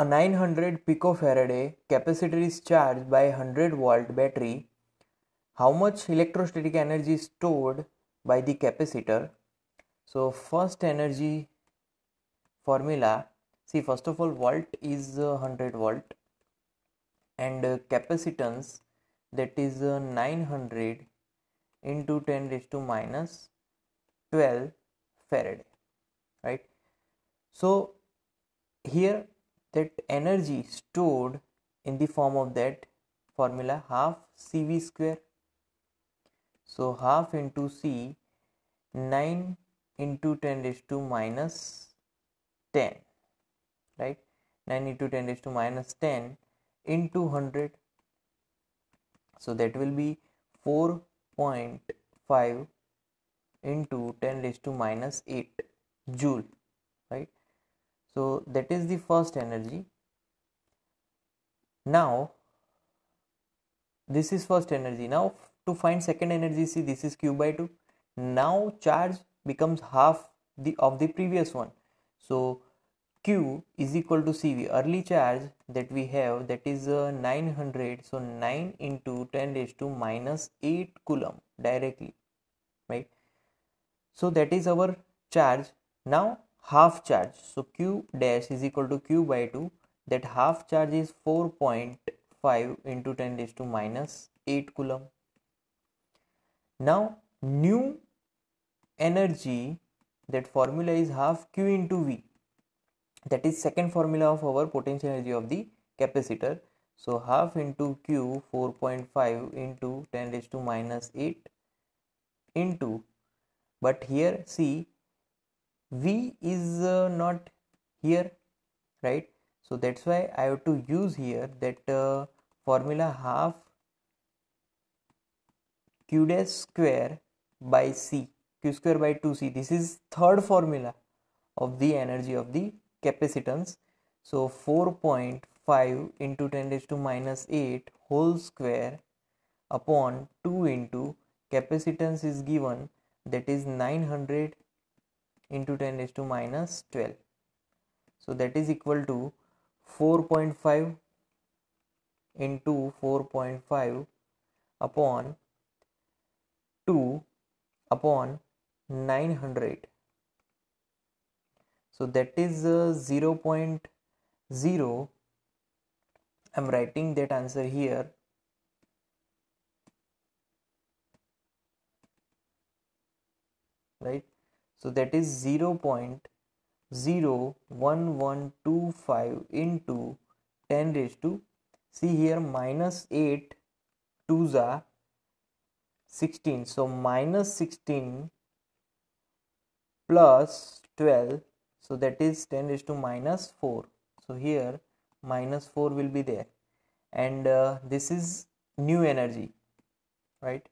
A 900 picofaraday capacitor is charged by a 100 volt battery. How much electrostatic energy is stored by the capacitor? So, first energy formula see, first of all, volt is 100 volt and capacitance that is uh, 900 into 10 raised to minus 12 Faraday, right? So, here that energy stored in the form of that formula half cv square so half into c 9 into 10 raised to minus 10 right 9 into 10 raised to minus 10 into 100 so that will be 4.5 into 10 raised to minus 8 joule right so that is the first energy now this is first energy now to find second energy see this is q by 2 now charge becomes half the of the previous one so q is equal to cv early charge that we have that is uh, 900 so 9 into 10 raised to minus 8 coulomb directly right so that is our charge now half charge so q dash is equal to q by 2 that half charge is 4.5 into 10 raised to minus 8 coulomb now new energy that formula is half q into v that is second formula of our potential energy of the capacitor so half into q 4.5 into 10 raised to minus 8 into but here see v is uh, not here right so that's why i have to use here that uh, formula half q dash square by c q square by 2c this is third formula of the energy of the capacitance so 4.5 into 10 raised to minus 8 whole square upon 2 into capacitance is given that is 900 into 10 raised to minus 12 so that is equal to 4.5 into 4.5 upon 2 upon 900 so that is uh, 0.0 i'm writing that answer here right so that is 0.01125 into 10 raised to see here minus 8 2s are 16 so minus 16 plus 12 so that is 10 raised to minus 4 so here minus 4 will be there and uh, this is new energy right